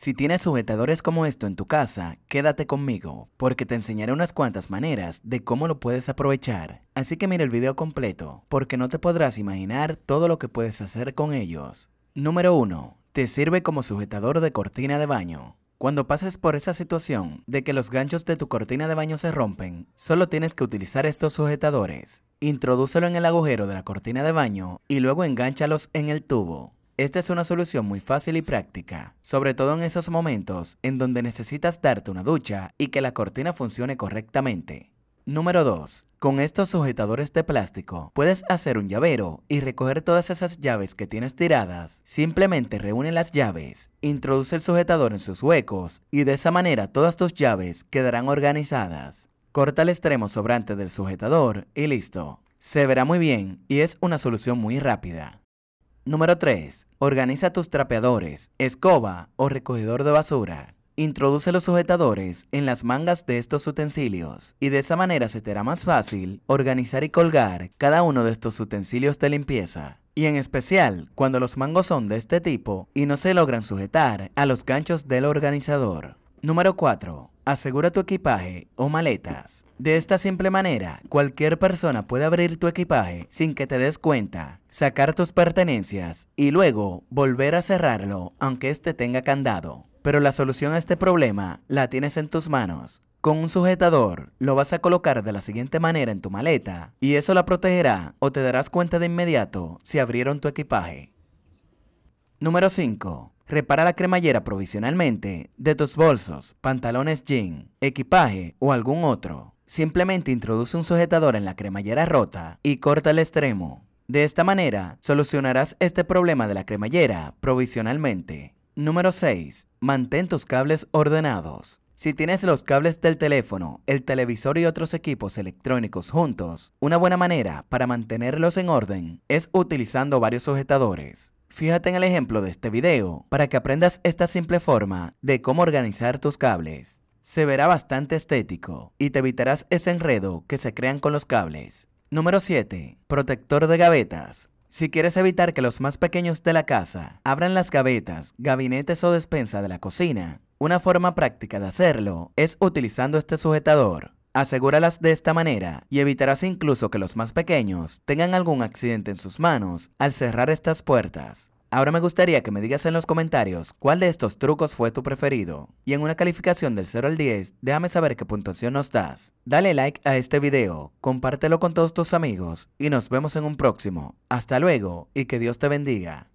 Si tienes sujetadores como esto en tu casa, quédate conmigo, porque te enseñaré unas cuantas maneras de cómo lo puedes aprovechar. Así que mira el video completo, porque no te podrás imaginar todo lo que puedes hacer con ellos. Número 1. Te sirve como sujetador de cortina de baño. Cuando pases por esa situación de que los ganchos de tu cortina de baño se rompen, solo tienes que utilizar estos sujetadores. Introdúcelo en el agujero de la cortina de baño y luego engánchalos en el tubo. Esta es una solución muy fácil y práctica, sobre todo en esos momentos en donde necesitas darte una ducha y que la cortina funcione correctamente. Número 2. Con estos sujetadores de plástico puedes hacer un llavero y recoger todas esas llaves que tienes tiradas. Simplemente reúne las llaves, introduce el sujetador en sus huecos y de esa manera todas tus llaves quedarán organizadas. Corta el extremo sobrante del sujetador y listo. Se verá muy bien y es una solución muy rápida. Número 3. Organiza tus trapeadores, escoba o recogedor de basura. Introduce los sujetadores en las mangas de estos utensilios y de esa manera se te hará más fácil organizar y colgar cada uno de estos utensilios de limpieza. Y en especial cuando los mangos son de este tipo y no se logran sujetar a los ganchos del organizador. Número 4. Asegura tu equipaje o maletas. De esta simple manera, cualquier persona puede abrir tu equipaje sin que te des cuenta, sacar tus pertenencias y luego volver a cerrarlo aunque este tenga candado. Pero la solución a este problema la tienes en tus manos. Con un sujetador lo vas a colocar de la siguiente manera en tu maleta y eso la protegerá o te darás cuenta de inmediato si abrieron tu equipaje. Número 5 repara la cremallera provisionalmente de tus bolsos, pantalones jean, equipaje o algún otro. Simplemente introduce un sujetador en la cremallera rota y corta el extremo. De esta manera, solucionarás este problema de la cremallera provisionalmente. Número 6. Mantén tus cables ordenados. Si tienes los cables del teléfono, el televisor y otros equipos electrónicos juntos, una buena manera para mantenerlos en orden es utilizando varios sujetadores. Fíjate en el ejemplo de este video para que aprendas esta simple forma de cómo organizar tus cables. Se verá bastante estético y te evitarás ese enredo que se crean con los cables. Número 7. Protector de gavetas. Si quieres evitar que los más pequeños de la casa abran las gavetas, gabinetes o despensa de la cocina, una forma práctica de hacerlo es utilizando este sujetador. Asegúralas de esta manera y evitarás incluso que los más pequeños tengan algún accidente en sus manos al cerrar estas puertas. Ahora me gustaría que me digas en los comentarios cuál de estos trucos fue tu preferido. Y en una calificación del 0 al 10, déjame saber qué puntuación nos das. Dale like a este video, compártelo con todos tus amigos y nos vemos en un próximo. Hasta luego y que Dios te bendiga.